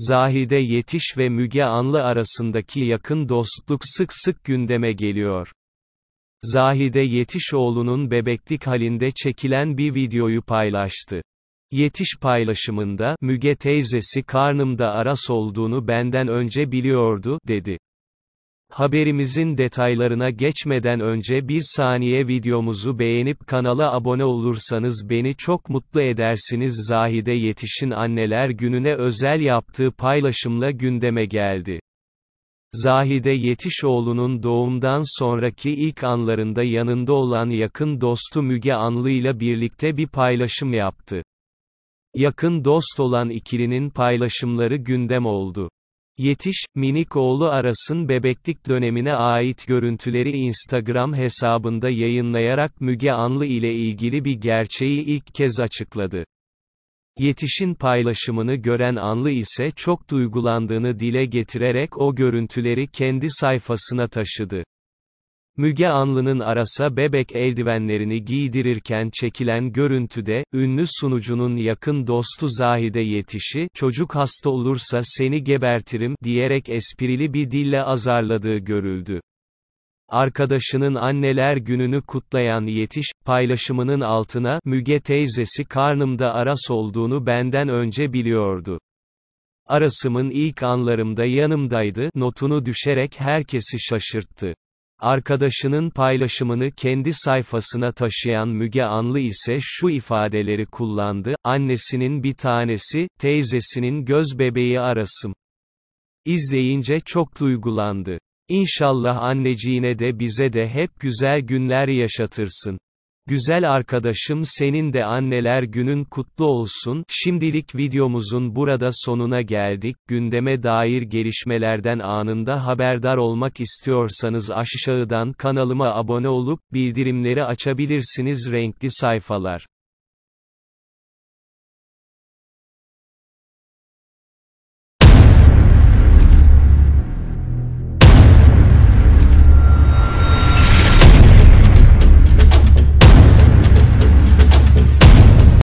Zahide Yetiş ve Müge Anlı arasındaki yakın dostluk sık sık gündeme geliyor. Zahide Yetiş oğlunun bebeklik halinde çekilen bir videoyu paylaştı. Yetiş paylaşımında, Müge teyzesi karnımda aras olduğunu benden önce biliyordu, dedi. Haberimizin detaylarına geçmeden önce bir saniye videomuzu beğenip kanala abone olursanız beni çok mutlu edersiniz. Zahide Yetiş'in anneler gününe özel yaptığı paylaşımla gündeme geldi. Zahide Yetişoğlu'nun doğumdan sonraki ilk anlarında yanında olan yakın dostu Müge Anlı ile birlikte bir paylaşım yaptı. Yakın dost olan ikilinin paylaşımları gündem oldu. Yetiş, minik oğlu Aras'ın bebeklik dönemine ait görüntüleri Instagram hesabında yayınlayarak Müge Anlı ile ilgili bir gerçeği ilk kez açıkladı. Yetiş'in paylaşımını gören Anlı ise çok duygulandığını dile getirerek o görüntüleri kendi sayfasına taşıdı. Müge Anlı'nın arasa bebek eldivenlerini giydirirken çekilen görüntüde, ünlü sunucunun yakın dostu Zahide Yetiş'i, çocuk hasta olursa seni gebertirim, diyerek esprili bir dille azarladığı görüldü. Arkadaşının anneler gününü kutlayan Yetiş, paylaşımının altına, Müge teyzesi karnımda aras olduğunu benden önce biliyordu. Arasımın ilk anlarımda yanımdaydı, notunu düşerek herkesi şaşırttı. Arkadaşının paylaşımını kendi sayfasına taşıyan Müge Anlı ise şu ifadeleri kullandı, annesinin bir tanesi, teyzesinin göz bebeği arasım. İzleyince çok duygulandı. İnşallah anneciğine de bize de hep güzel günler yaşatırsın. Güzel arkadaşım senin de anneler günün kutlu olsun. Şimdilik videomuzun burada sonuna geldik. Gündeme dair gelişmelerden anında haberdar olmak istiyorsanız aşağıdan kanalıma abone olup bildirimleri açabilirsiniz. Renkli sayfalar